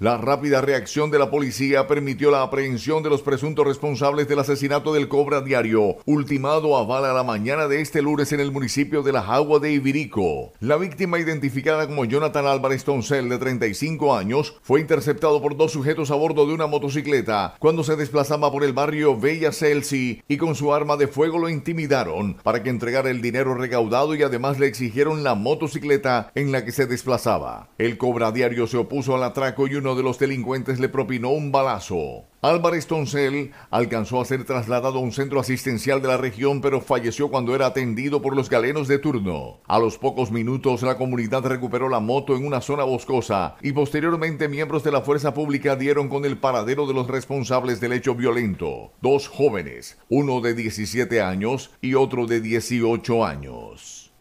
La rápida reacción de la policía permitió la aprehensión de los presuntos responsables del asesinato del Cobra Diario, ultimado a bala la mañana de este lunes en el municipio de La Jagua de Ibirico. La víctima, identificada como Jonathan Álvarez Toncel, de 35 años, fue interceptado por dos sujetos a bordo de una motocicleta cuando se desplazaba por el barrio Bella Celsi y con su arma de fuego lo intimidaron para que entregara el dinero recaudado y además le exigieron la motocicleta en la que se desplazaba. El Cobra Diario se opuso al atraco y un de los delincuentes le propinó un balazo. Álvarez Toncel alcanzó a ser trasladado a un centro asistencial de la región, pero falleció cuando era atendido por los galenos de turno. A los pocos minutos, la comunidad recuperó la moto en una zona boscosa y posteriormente miembros de la fuerza pública dieron con el paradero de los responsables del hecho violento. Dos jóvenes, uno de 17 años y otro de 18 años.